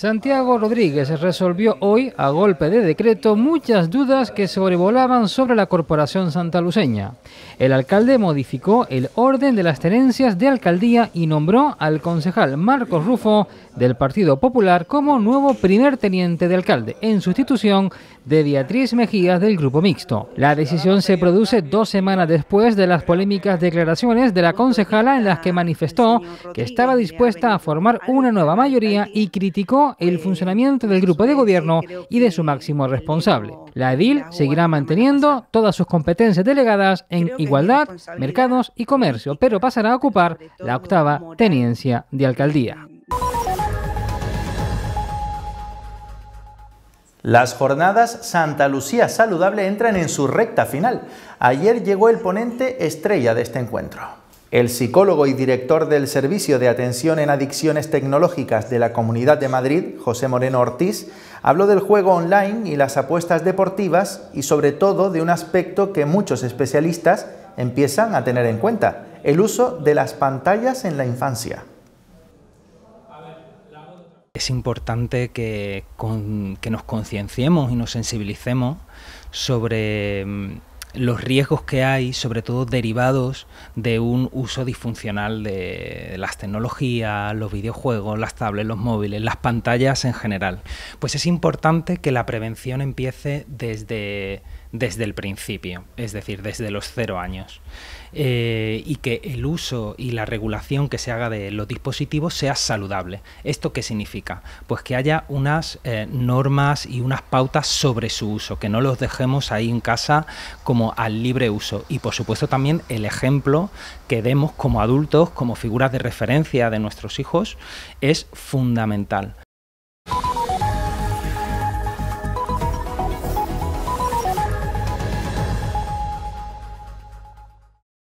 Santiago Rodríguez resolvió hoy, a golpe de decreto, muchas dudas que sobrevolaban sobre la Corporación Santaluceña. El alcalde modificó el orden de las tenencias de alcaldía y nombró al concejal Marcos Rufo del Partido Popular como nuevo primer teniente de alcalde, en sustitución de Beatriz Mejías del Grupo Mixto. La decisión se produce dos semanas después de las polémicas declaraciones de la concejala en las que manifestó que estaba dispuesta a formar una nueva mayoría y criticó el funcionamiento del grupo de gobierno y de su máximo responsable. La edil seguirá manteniendo todas sus competencias delegadas en igualdad, mercados y comercio, pero pasará a ocupar la octava tenencia de alcaldía. Las jornadas Santa Lucía Saludable entran en su recta final. Ayer llegó el ponente estrella de este encuentro. El psicólogo y director del Servicio de Atención en Adicciones Tecnológicas de la Comunidad de Madrid, José Moreno Ortiz, habló del juego online y las apuestas deportivas y sobre todo de un aspecto que muchos especialistas empiezan a tener en cuenta, el uso de las pantallas en la infancia. Es importante que, nos concienciemos y nos sensibilicemos sobre mm, los riesgos que hay, sobre todo derivados de un uso disfuncional de las tecnologías, los videojuegos, las tablets, los móviles, las pantallas en general. Pues es importante que la prevención empiece desde desde el principio, es decir, desde los cero años. Eh, y que el uso y la regulación que se haga de los dispositivos sea saludable. ¿Esto qué significa? Pues que haya unas eh, normas y unas pautas sobre su uso, que no los dejemos ahí en casa como al libre uso. Y por supuesto también el ejemplo que demos como adultos, como figuras de referencia de nuestros hijos, es fundamental.